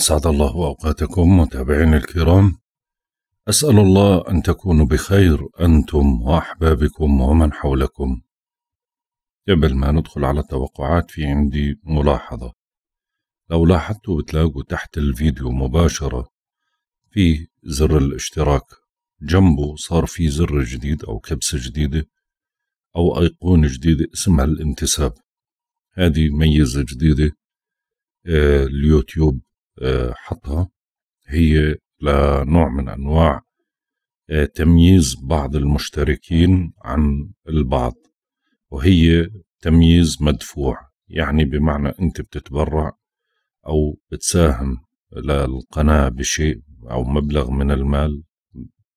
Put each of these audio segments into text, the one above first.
أسعد الله أوقاتكم متابعين الكرام أسأل الله أن تكونوا بخير أنتم وأحبابكم ومن حولكم قبل ما ندخل على التوقعات في عندي ملاحظة لو لاحظتوا بتلاقوا تحت الفيديو مباشرة في زر الاشتراك جنبه صار في زر جديد أو كبسة جديدة أو أيقونة جديدة اسمها الانتساب هذه ميزة جديدة آه، اليوتيوب آه، حطها هي لنوع من أنواع آه، تمييز بعض المشتركين عن البعض وهي تمييز مدفوع يعني بمعنى أنت بتتبرع أو بتساهم للقناة بشيء أو مبلغ من المال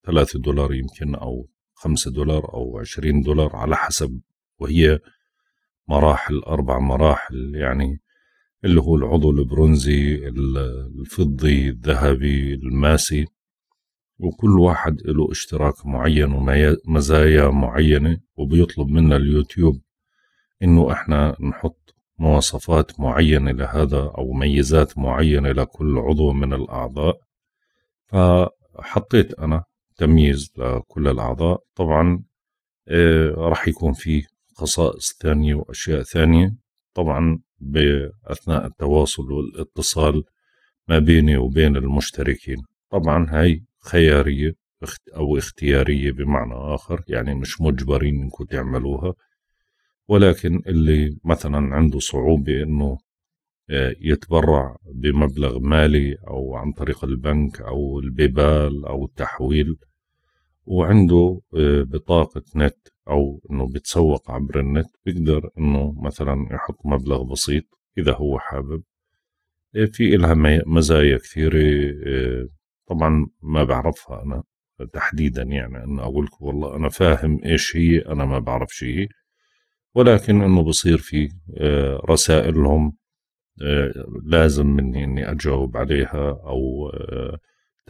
ثلاثة دولار يمكن أو خمسة دولار أو عشرين دولار على حسب وهي مراحل أربع مراحل يعني اللي هو العضو البرونزي الفضي الذهبي الماسي وكل واحد له اشتراك معين ومزايا معينة وبيطلب منا اليوتيوب انه احنا نحط مواصفات معينة لهذا او ميزات معينة لكل عضو من الاعضاء فحطيت انا تمييز لكل الاعضاء طبعا اه رح يكون في خصائص ثانية واشياء ثانية طبعا باثناء التواصل والاتصال ما بيني وبين المشتركين طبعا هاي خياريه او اختياريه بمعنى اخر يعني مش مجبرين انكم تعملوها ولكن اللي مثلا عنده صعوبه انه آه، يتبرع بمبلغ مالي او عن طريق البنك او البيبال او التحويل وعنده آه، بطاقه نت او انه بيتسوق عبر النت بيقدر انه مثلا يحط مبلغ بسيط اذا هو حابب إيه، في إلها مزايا كثيرة إيه، طبعا ما بعرفها أنا تحديدا يعني أن أقول لكم والله أنا فاهم إيش هي أنا ما بعرف شيء ولكن أنه بصير في إيه، رسائلهم لازم مني أني أجاوب عليها أو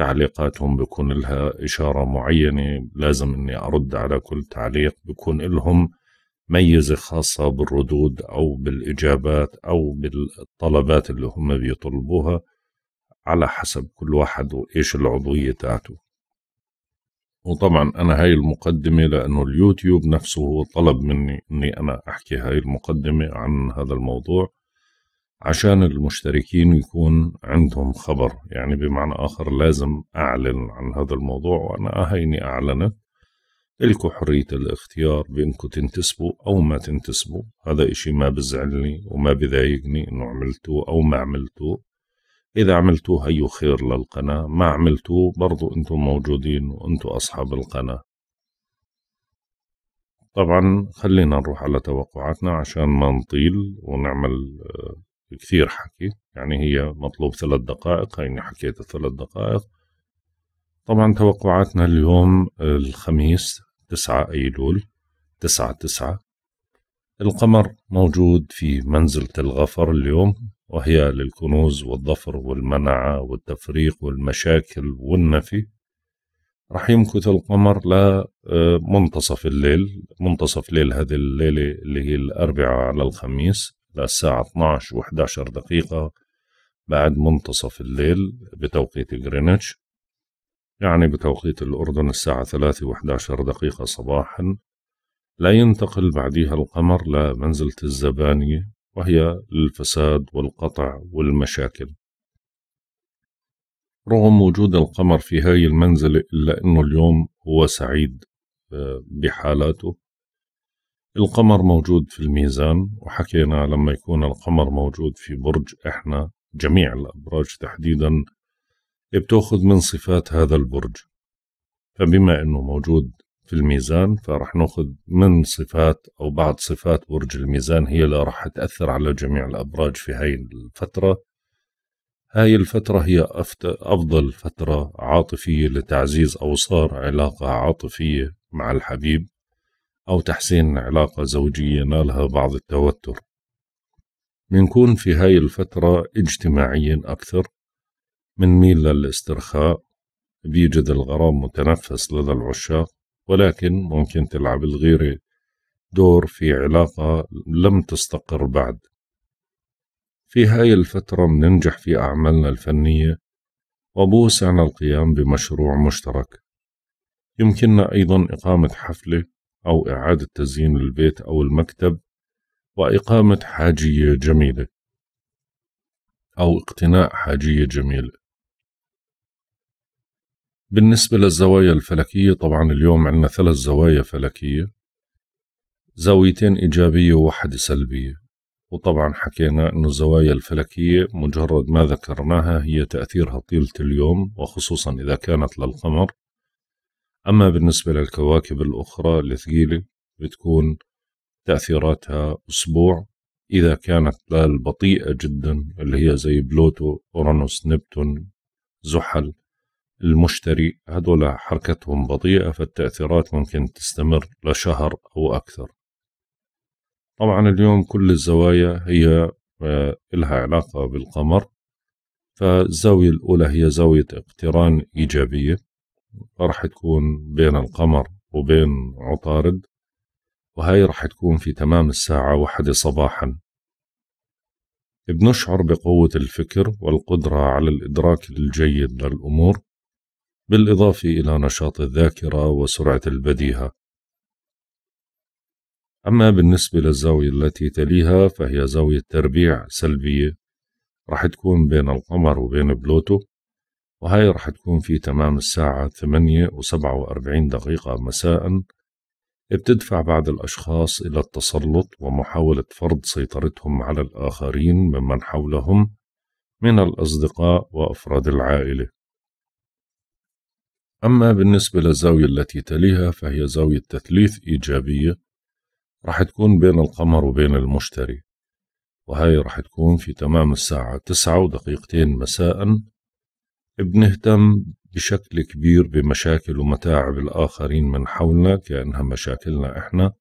تعليقاتهم بكون لها إشارة معينة لازم أني أرد على كل تعليق بكون لهم ميزة خاصة بالردود أو بالإجابات أو بالطلبات اللي هم بيطلبوها على حسب كل واحد وإيش العضوية تاعته وطبعا أنا هاي المقدمة لأنه اليوتيوب نفسه طلب مني أني أنا أحكي هاي المقدمة عن هذا الموضوع عشان المشتركين يكون عندهم خبر يعني بمعنى آخر لازم أعلن عن هذا الموضوع وأنا هيني أعلنت إلكوا حرية الاختيار بإنكم تنتسبوا أو ما تنتسبوا هذا إشي ما بزعلني وما بضايقني إنه عملتوه أو ما عملتوه إذا عملتوه هيو خير للقناة ما عملتوه برضو أنتم موجودين وأنتم أصحاب القناة طبعا خلينا نروح على توقعاتنا عشان ما نطيل ونعمل آه، كثير حكي يعني هي مطلوب ثلاث دقائق هيني حكيت الثلاث دقائق طبعا توقعاتنا اليوم الخميس 9 أيلول 9 9 القمر موجود في منزلة الغفر اليوم وهي للكنوز والظفر والمنعة والتفريق والمشاكل والنفي راح يمكث القمر لمنتصف آه، الليل منتصف ليل هذه الليلة اللي هي الأربعاء على الخميس للساعة 12 و11 دقيقة بعد منتصف الليل بتوقيت غرينتش يعني بتوقيت الأردن الساعة 3 و11 دقيقة صباحا لا ينتقل بعدها القمر لمنزلة الزبانية وهي الفساد والقطع والمشاكل رغم وجود القمر في هاي المنزلة إلا أنه اليوم هو سعيد آه، بحالاته القمر موجود في الميزان وحكينا لما يكون القمر موجود في برج احنا جميع الابراج تحديدا بتاخذ من صفات هذا البرج فبما انه موجود في الميزان فرح ناخذ من صفات او بعض صفات برج الميزان هي اللي راح تاثر على جميع الابراج في هاي الفتره هاي الفترة هي أفضل فترة عاطفية لتعزيز اوصار علاقة عاطفية مع الحبيب أو تحسين علاقة زوجية نالها بعض التوتر بنكون في هاي الفترة اجتماعيين أكثر ميل للاسترخاء بيجد الغرام متنفس لدى العشاق ولكن ممكن تلعب الغيرة دور في علاقة لم تستقر بعد في هاي الفترة مننجح في أعمالنا الفنية وبوسعنا القيام بمشروع مشترك يمكننا أيضا إقامة حفلة أو إعادة تزيين البيت أو المكتب وإقامة حاجية جميلة أو اقتناء حاجية جميلة بالنسبة للزوايا الفلكية طبعا اليوم عندنا ثلاث زوايا فلكية زاويتين إيجابية وواحدة سلبية وطبعا حكينا أن الزوايا الفلكية مجرد ما ذكرناها هي تأثيرها طيلة اليوم وخصوصا إذا كانت للقمر أما بالنسبة للكواكب الأخرى الثقيلة بتكون تأثيراتها أسبوع إذا كانت لا البطيئة جدا اللي هي زي بلوتو أورانوس نبتون زحل المشتري هذول حركتهم بطيئة فالتأثيرات ممكن تستمر لشهر أو أكثر طبعا اليوم كل الزوايا هي آه، لها علاقة بالقمر فالزاوية الأولى هي زاوية اقتران إيجابية راح تكون بين القمر وبين عطارد وهي راح تكون في تمام الساعة واحدة صباحا بنشعر بقوة الفكر والقدرة على الإدراك الجيد للأمور بالإضافة إلى نشاط الذاكرة وسرعة البديهة أما بالنسبة للزاوية التي تليها فهي زاوية تربيع سلبية راح تكون بين القمر وبين بلوتو وهاي رح تكون في تمام الساعة ثمانية وسبعة وأربعين دقيقة مساء بتدفع بعض الأشخاص إلى التسلط ومحاولة فرض سيطرتهم على الآخرين ممن حولهم من الأصدقاء وأفراد العائلة أما بالنسبة للزاوية التي تليها فهي زاوية تثليث إيجابية رح تكون بين القمر وبين المشتري وهي رح تكون في تمام الساعة تسعة ودقيقتين مساءً بنهتم بشكل كبير بمشاكل ومتاعب الآخرين من حولنا كأنها مشاكلنا إحنا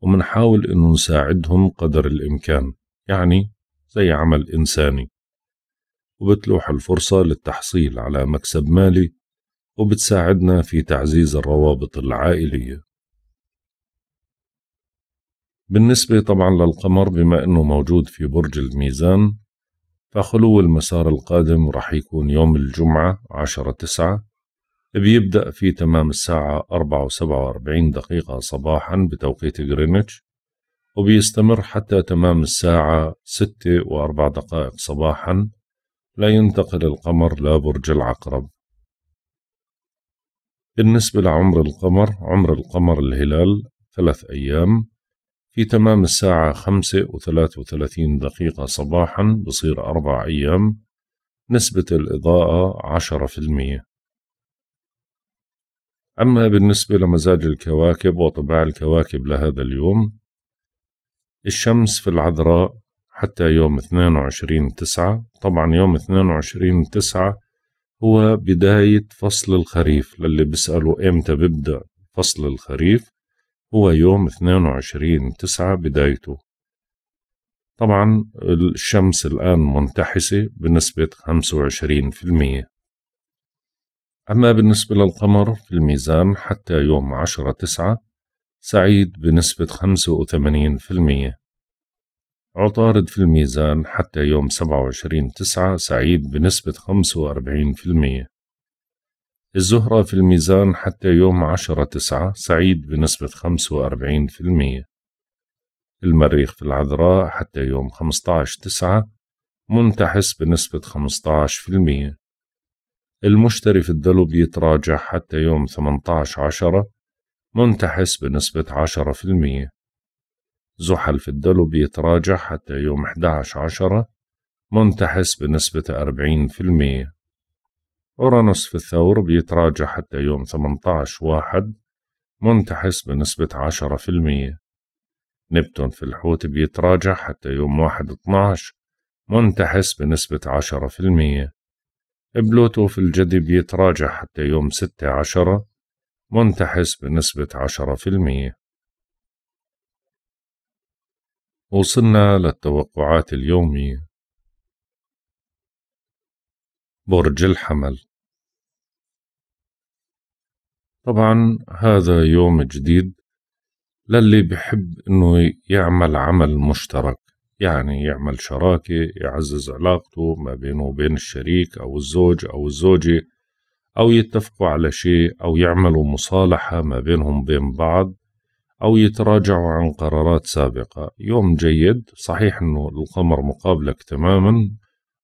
ومنحاول إنه نساعدهم قدر الإمكان يعني زي عمل إنساني وبتلوح الفرصة للتحصيل على مكسب مالي وبتساعدنا في تعزيز الروابط العائلية بالنسبة طبعا للقمر بما أنه موجود في برج الميزان فخلو المسار القادم راح يكون يوم الجمعة عشرة تسعة بيبدأ في تمام الساعة أربعة وسبعة وأربعين دقيقة صباحا بتوقيت غرينتش وبيستمر حتى تمام الساعة ستة وأربع دقائق صباحا لا ينتقل القمر لبرج العقرب بالنسبة لعمر القمر عمر القمر الهلال ثلاث أيام في تمام الساعة خمسة وثلاثة وثلاثين دقيقة صباحا بصير أربع أيام نسبة الإضاءة عشرة في المية أما بالنسبة لمزاج الكواكب وطباع الكواكب لهذا اليوم الشمس في العذراء حتى يوم 22 تسعة طبعا يوم 22 تسعة هو بداية فصل الخريف للي بيسألوا إمتى بيبدأ فصل الخريف هو يوم 22 تسعة بدايته طبعا الشمس الآن منتحسة بنسبة 25% أما بالنسبة للقمر في الميزان حتى يوم 10 تسعة سعيد بنسبة 85% عطارد في الميزان حتى يوم 27 تسعة سعيد بنسبة 45% الزهرة في الميزان حتى يوم عشرة تسعة سعيد بنسبة خمسة وأربعين في المية المريخ في العذراء حتى يوم خمسطعش تسعة منتحس بنسبة خمسطعش في المية المشتري في الدلو بيتراجع حتى يوم ثمنتعش عشرة منتحس بنسبة عشرة في المية زحل في الدلو بيتراجع حتى يوم 11 عشرة منتحس بنسبة أربعين في المية أورانوس في الثور بيتراجع حتى يوم 18 واحد منتحس بنسبة 10% نبتون في الحوت بيتراجع حتى يوم 1 12 منتحس بنسبة 10% بلوتو في الجدي بيتراجع حتى يوم 6 10 منتحس بنسبة 10% وصلنا للتوقعات اليومية برج الحمل طبعا هذا يوم جديد للي بحب انه يعمل عمل مشترك يعني يعمل شراكة يعزز علاقته ما بينه وبين الشريك أو الزوج أو الزوجة أو يتفقوا على شيء أو يعملوا مصالحة ما بينهم وبين بعض أو يتراجعوا عن قرارات سابقة يوم جيد صحيح أنه القمر مقابلك تماما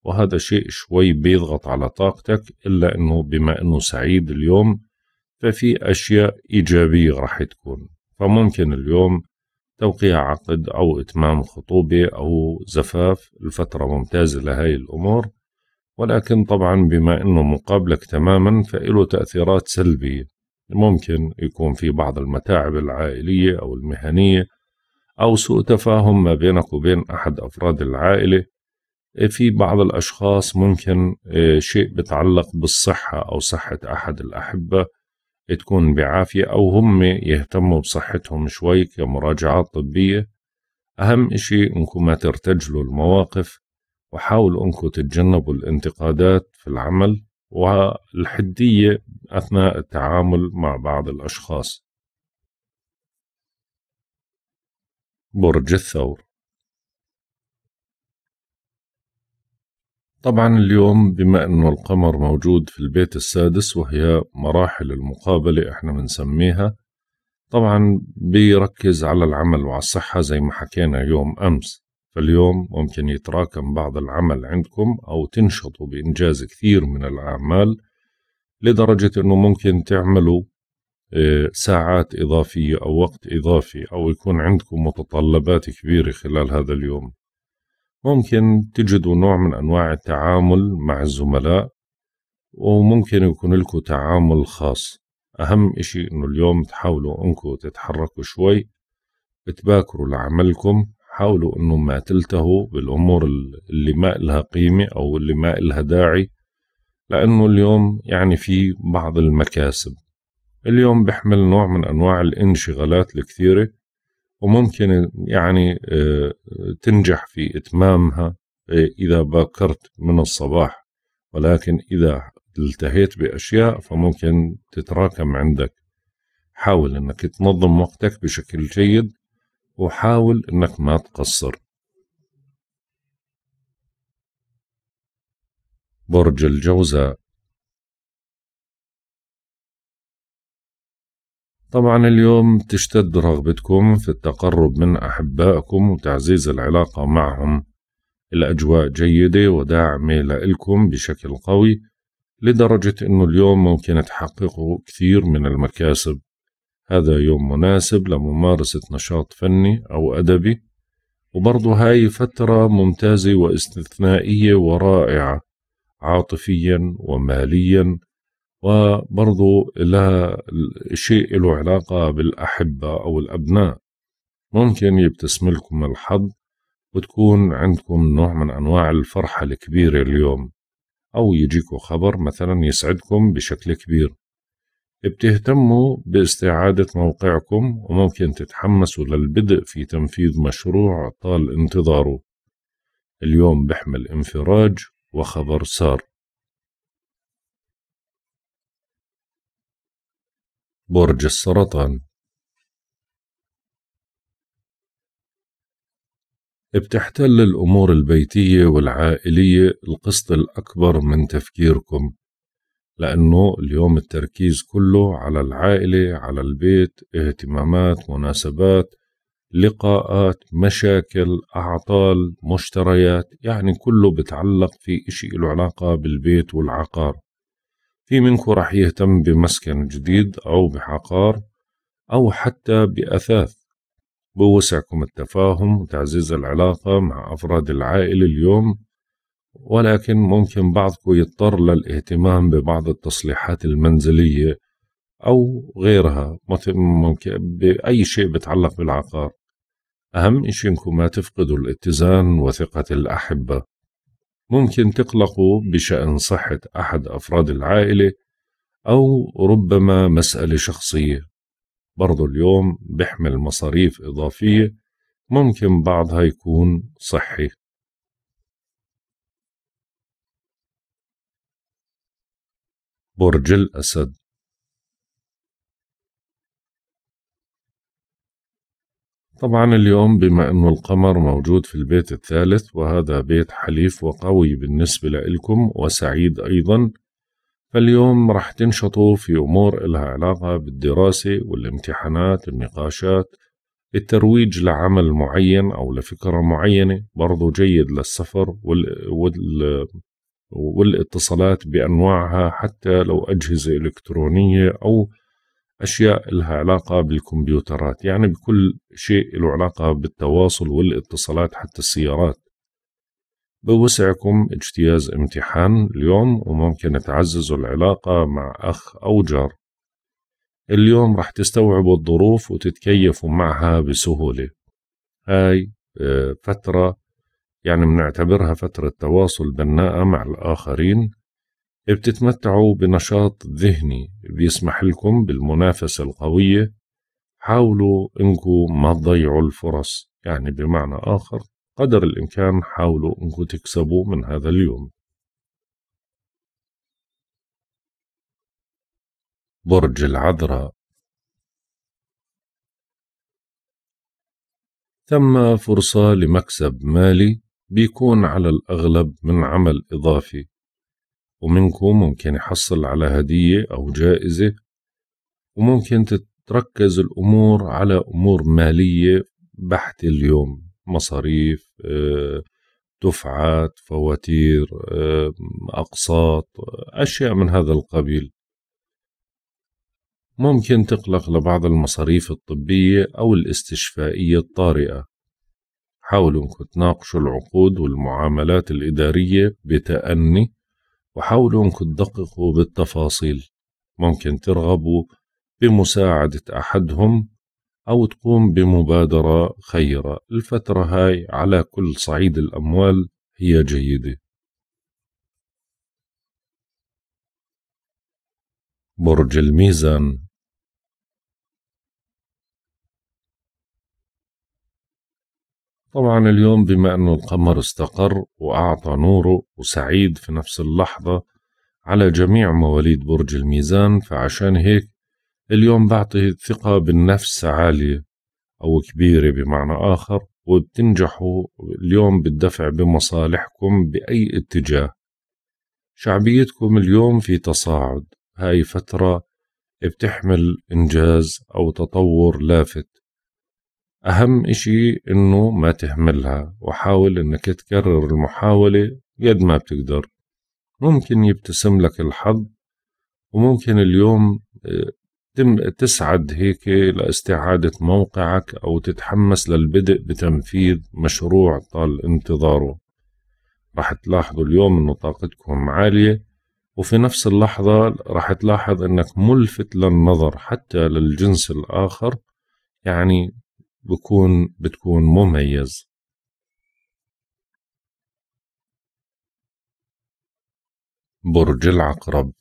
وهذا شيء شوي بيضغط على طاقتك إلا أنه بما أنه سعيد اليوم ففي أشياء إيجابية راح تكون فممكن اليوم توقيع عقد أو إتمام خطوبة أو زفاف الفترة ممتازة لهاي الأمور ولكن طبعا بما أنه مقابلك تماما فإله تأثيرات سلبية ممكن يكون في بعض المتاعب العائلية أو المهنية أو سوء تفاهم ما بينك وبين أحد أفراد العائلة في بعض الأشخاص ممكن آه، شيء بتعلق بالصحة أو صحة أحد الأحبة تكون بعافية أو هم يهتموا بصحتهم شوي كمراجعات طبية أهم إشي أنكم ما ترتجلوا المواقف وحاولوا أنكم تتجنبوا الانتقادات في العمل والحدية أثناء التعامل مع بعض الأشخاص برج الثور طبعا اليوم بما انه القمر موجود في البيت السادس وهي مراحل المقابلة احنا بنسميها طبعا بيركز على العمل وعلى الصحة زي ما حكينا يوم امس فاليوم ممكن يتراكم بعض العمل عندكم او تنشطوا بانجاز كثير من الاعمال لدرجة انه ممكن تعملوا آه، ساعات إضافية أو وقت إضافي أو يكون عندكم متطلبات كبيرة خلال هذا اليوم ممكن تجدوا نوع من أنواع التعامل مع الزملاء وممكن يكون لكم تعامل خاص أهم إشي إنه اليوم تحاولوا إنكم تتحركوا شوي تباكروا لعملكم حاولوا إنه ما تلتهوا بالأمور اللي ما إلها قيمة أو اللي ما إلها داعي لأنه اليوم يعني في بعض المكاسب اليوم بحمل نوع من أنواع الانشغالات الكثيرة وممكن يعني آه، تنجح في إتمامها آه، إذا باكرت من الصباح ولكن إذا التهيت بأشياء فممكن تتراكم عندك حاول أنك تنظم وقتك بشكل جيد وحاول أنك ما تقصر برج الجوزاء طبعا اليوم تشتد رغبتكم في التقرب من أحبائكم وتعزيز العلاقة معهم الأجواء جيدة وداعمة لإلكم بشكل قوي لدرجة أنه اليوم ممكن تحققوا كثير من المكاسب هذا يوم مناسب لممارسة نشاط فني أو أدبي وبرضه هاي فترة ممتازة واستثنائية ورائعة عاطفيا وماليا وبرضو لها شيء له علاقة بالأحبة أو الأبناء ممكن يبتسم لكم الحظ وتكون عندكم نوع من أنواع الفرحة الكبيرة اليوم أو يجيكوا خبر مثلا يسعدكم بشكل كبير بتهتموا باستعادة موقعكم وممكن تتحمسوا للبدء في تنفيذ مشروع طال انتظاره اليوم بحمل انفراج وخبر سار برج السرطان بتحتل الأمور البيتية والعائلية القسط الأكبر من تفكيركم لأنه اليوم التركيز كله على العائلة على البيت اهتمامات مناسبات لقاءات مشاكل أعطال مشتريات يعني كله بتعلق في إشي له علاقة بالبيت والعقار في منكم راح يهتم بمسكن جديد أو بحقار أو حتى بأثاث بوسعكم التفاهم وتعزيز العلاقة مع أفراد العائلة اليوم ولكن ممكن بعضكم يضطر للاهتمام ببعض التصليحات المنزلية أو غيرها ممكن بأي شيء بتعلق بالعقار أهم إشي إنكم ما تفقدوا الاتزان وثقة الأحبة ممكن تقلقوا بشأن صحة أحد أفراد العائلة أو ربما مسألة شخصية برضو اليوم بحمل مصاريف إضافية ممكن بعضها يكون صحي برج الأسد طبعا اليوم بما أنه القمر موجود في البيت الثالث وهذا بيت حليف وقوي بالنسبة لإلكم وسعيد أيضا فاليوم رح تنشطوا في أمور إلها علاقة بالدراسة والامتحانات النقاشات الترويج لعمل معين أو لفكرة معينة برضو جيد للسفر وال... وال... والاتصالات بأنواعها حتى لو أجهزة إلكترونية أو أشياء لها علاقة بالكمبيوترات يعني بكل شيء له علاقة بالتواصل والاتصالات حتى السيارات بوسعكم اجتياز امتحان اليوم وممكن تعززوا العلاقة مع أخ أو جار اليوم رح تستوعبوا الظروف وتتكيفوا معها بسهولة هاي آه، فترة يعني بنعتبرها فترة تواصل بناءة مع الآخرين بتتمتعوا بنشاط ذهني بيسمح لكم بالمنافسة القوية حاولوا انكم ما تضيعوا الفرص يعني بمعنى آخر قدر الإمكان حاولوا انكم تكسبوا من هذا اليوم برج العذراء ثم فرصة لمكسب مالي بيكون على الأغلب من عمل إضافي ومنكم ممكن يحصل على هدية أو جائزة وممكن تتركز الأمور على أمور مالية بحت اليوم مصاريف آه، دفعات فواتير آه، أقساط أشياء من هذا القبيل ممكن تقلق لبعض المصاريف الطبية أو الاستشفائية الطارئة حاولوا أنكم تناقشوا العقود والمعاملات الإدارية بتأني وحاولوا أنكم تدققوا بالتفاصيل ممكن ترغبوا بمساعدة أحدهم أو تقوم بمبادرة خيرة الفترة هاي على كل صعيد الأموال هي جيدة برج الميزان طبعا اليوم بما أنه القمر استقر وأعطى نوره وسعيد في نفس اللحظة على جميع مواليد برج الميزان فعشان هيك اليوم بعطي ثقة بالنفس عالية أو كبيرة بمعنى آخر وبتنجحوا اليوم بالدفع بمصالحكم بأي اتجاه شعبيتكم اليوم في تصاعد هاي فترة بتحمل إنجاز أو تطور لافت أهم إشي إنه ما تهملها وحاول إنك تكرر المحاولة قد ما بتقدر ممكن يبتسم لك الحظ وممكن اليوم آه، تم تسعد هيك لاستعادة موقعك أو تتحمس للبدء بتنفيذ مشروع طال انتظاره راح تلاحظوا اليوم إنه طاقتكم عالية وفي نفس اللحظة راح تلاحظ إنك ملفت للنظر حتى للجنس الآخر يعني بكون بتكون مميز برج العقرب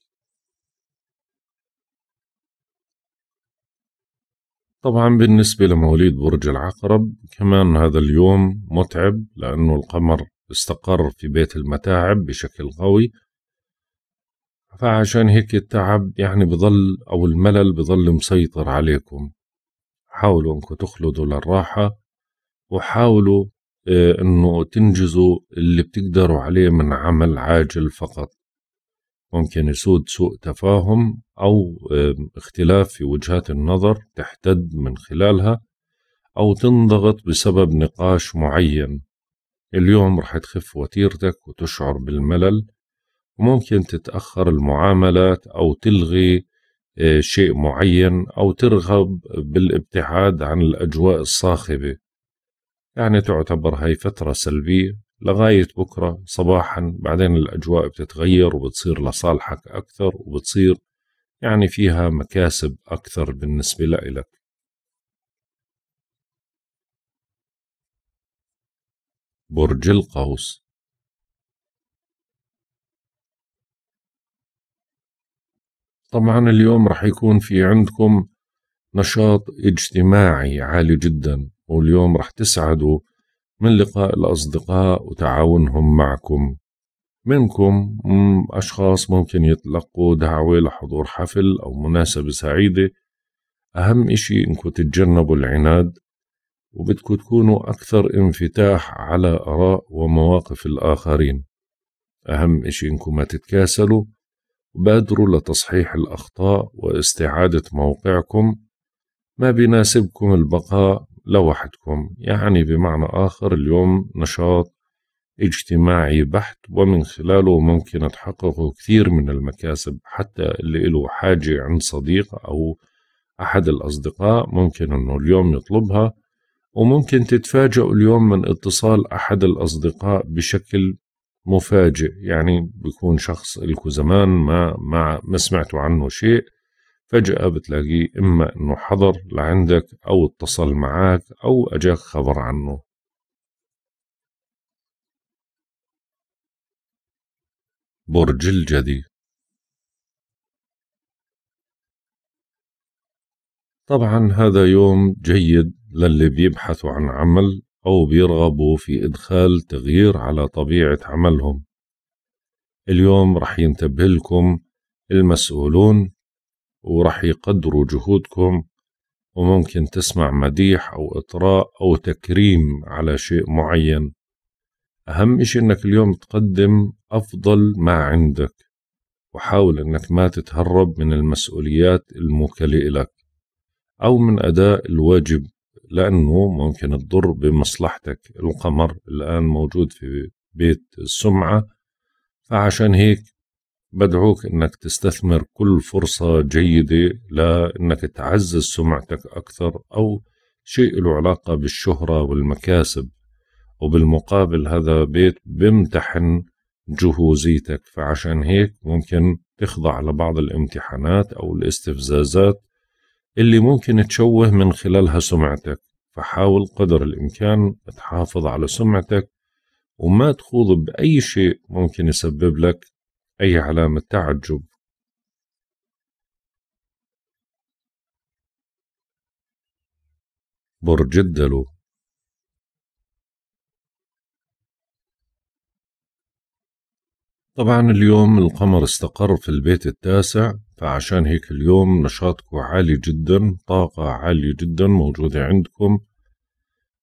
طبعا بالنسبة لمواليد برج العقرب كمان هذا اليوم متعب لأنه القمر استقر في بيت المتاعب بشكل قوي فعشان هيك التعب يعني بظل أو الملل بظل مسيطر عليكم حاولوا انكم تخلدوا للراحة وحاولوا آه، انه تنجزوا اللي بتقدروا عليه من عمل عاجل فقط ممكن يسود سوء تفاهم أو اختلاف في وجهات النظر تحتد من خلالها أو تنضغط بسبب نقاش معين اليوم رح تخف وتيرتك وتشعر بالملل وممكن تتأخر المعاملات أو تلغي آه، شيء معين أو ترغب بالابتعاد عن الأجواء الصاخبة يعني تعتبر هاي فترة سلبية لغاية بكرة صباحا بعدين الأجواء بتتغير وبتصير لصالحك أكثر وبتصير يعني فيها مكاسب أكثر بالنسبة لإلك برج القوس طبعا اليوم راح يكون في عندكم نشاط اجتماعي عالي جدا واليوم راح تسعدوا من لقاء الأصدقاء وتعاونهم معكم منكم أشخاص ممكن يتلقوا دعوة لحضور حفل أو مناسبة سعيدة أهم إشي إنكم تتجنبوا العناد وبدكم تكونوا أكثر انفتاح على آراء ومواقف الآخرين أهم إشي إنكم ما تتكاسلوا بادروا لتصحيح الأخطاء واستعادة موقعكم ما بيناسبكم البقاء لوحدكم يعني بمعنى آخر اليوم نشاط اجتماعي بحت ومن خلاله ممكن تحققوا كثير من المكاسب حتى اللي له حاجة عند صديق أو أحد الأصدقاء ممكن أنه اليوم يطلبها وممكن تتفاجئوا اليوم من اتصال أحد الأصدقاء بشكل مفاجئ يعني بيكون شخص لكم زمان ما ما ما سمعتوا عنه شيء فجأة بتلاقيه إما إنه حضر لعندك أو اتصل معك أو أجاك خبر عنه برج الجدي طبعا هذا يوم جيد للي بيبحثوا عن عمل أو بيرغبوا في إدخال تغيير على طبيعة عملهم اليوم رح ينتبه لكم المسؤولون ورح يقدروا جهودكم وممكن تسمع مديح أو إطراء أو تكريم على شيء معين أهم إشي إنك اليوم تقدم أفضل ما عندك وحاول إنك ما تتهرب من المسؤوليات الموكلة إلك أو من أداء الواجب لأنه ممكن تضر بمصلحتك القمر الآن موجود في بيت السمعة فعشان هيك بدعوك أنك تستثمر كل فرصة جيدة لأنك تعزز سمعتك أكثر أو شيء له علاقة بالشهرة والمكاسب وبالمقابل هذا بيت بمتحن جهوزيتك فعشان هيك ممكن تخضع لبعض الامتحانات أو الاستفزازات اللي ممكن تشوه من خلالها سمعتك فحاول قدر الإمكان تحافظ على سمعتك وما تخوض بأي شيء ممكن يسبب لك أي علامة تعجب برج الدلو طبعا اليوم القمر استقر في البيت التاسع فعشان هيك اليوم نشاطكم عالي جدا طاقة عالية جدا موجودة عندكم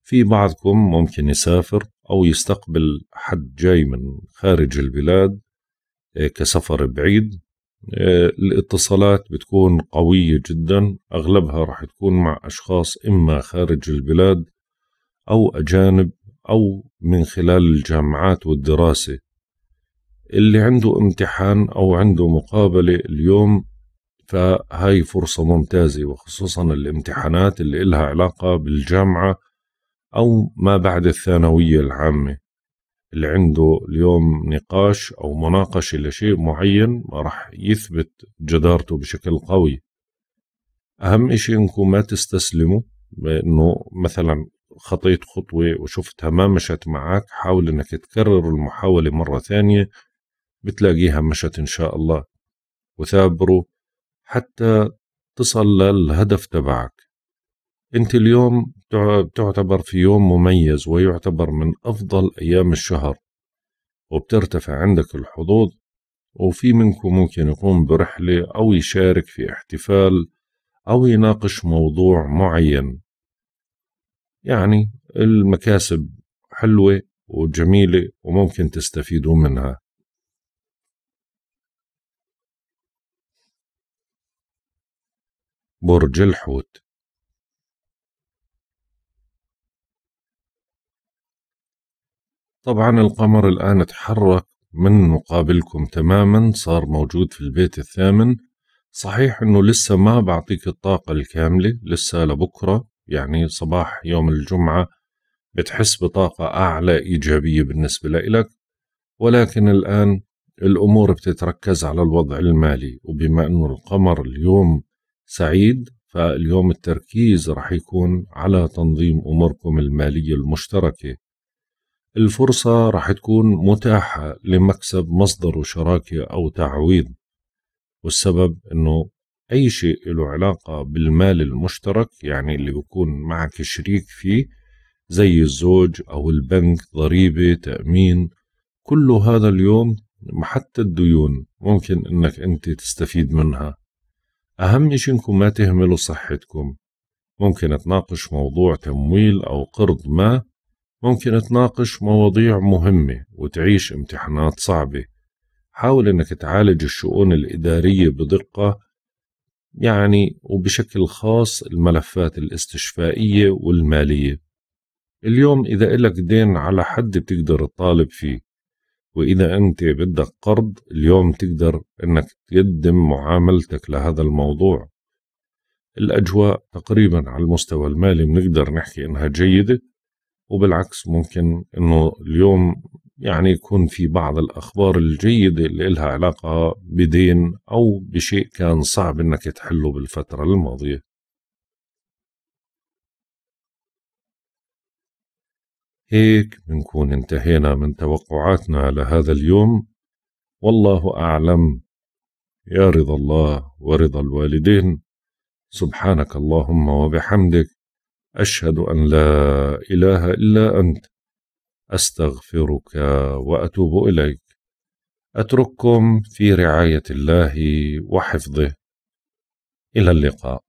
في بعضكم ممكن يسافر أو يستقبل حد جاي من خارج البلاد آه، كسفر بعيد آه، الاتصالات بتكون قوية جدا أغلبها راح تكون مع أشخاص إما خارج البلاد أو أجانب أو من خلال الجامعات والدراسة اللي عنده امتحان أو عنده مقابلة اليوم فهاي فرصة ممتازة وخصوصا الامتحانات اللي إلها علاقة بالجامعة أو ما بعد الثانوية العامة اللي عنده اليوم نقاش أو مناقشة لشيء معين راح يثبت جدارته بشكل قوي أهم إشي إنكم ما تستسلموا بأنه مثلا خطيت خطوة وشفتها ما مشت معك حاول إنك تكرر المحاولة مرة ثانية بتلاقيها مشت إن شاء الله وثابره حتى تصل للهدف تبعك أنت اليوم بتعتبر في يوم مميز ويعتبر من أفضل أيام الشهر وبترتفع عندك الحظوظ وفي منكم ممكن يقوم برحلة أو يشارك في احتفال أو يناقش موضوع معين يعني المكاسب حلوة وجميلة وممكن تستفيدوا منها برج الحوت طبعا القمر الآن تحرك من مقابلكم تماما صار موجود في البيت الثامن صحيح أنه لسه ما بعطيك الطاقة الكاملة لسه لبكرة يعني صباح يوم الجمعة بتحس بطاقة أعلى إيجابية بالنسبة لإلك ولكن الآن الأمور بتتركز على الوضع المالي وبما أنه القمر اليوم سعيد فاليوم التركيز رح يكون على تنظيم أموركم المالية المشتركة الفرصة رح تكون متاحة لمكسب مصدر شراكة أو تعويض والسبب أنه أي شيء له علاقة بالمال المشترك يعني اللي بيكون معك شريك فيه زي الزوج أو البنك ضريبة تأمين كل هذا اليوم حتى الديون ممكن أنك أنت تستفيد منها أهم شيء إنكم ما تهملوا صحتكم ممكن تناقش موضوع تمويل أو قرض ما ممكن تناقش مواضيع مهمة وتعيش امتحانات صعبة حاول إنك تعالج الشؤون الإدارية بدقة يعني وبشكل خاص الملفات الاستشفائية والمالية اليوم إذا إلك دين على حد بتقدر تطالب فيه واذا انت بدك قرض اليوم تقدر انك تقدم معاملتك لهذا الموضوع الاجواء تقريبا على المستوى المالي بنقدر نحكي انها جيده وبالعكس ممكن انه اليوم يعني يكون في بعض الأخبار الجيدة اللي لها علاقة بدين أو بشيء كان صعب أنك تحله بالفترة الماضية هيك بنكون انتهينا من توقعاتنا على هذا اليوم والله أعلم يا رضا الله ورضا الوالدين سبحانك اللهم وبحمدك أشهد أن لا إله إلا أنت أستغفرك وأتوب إليك أترككم في رعاية الله وحفظه إلى اللقاء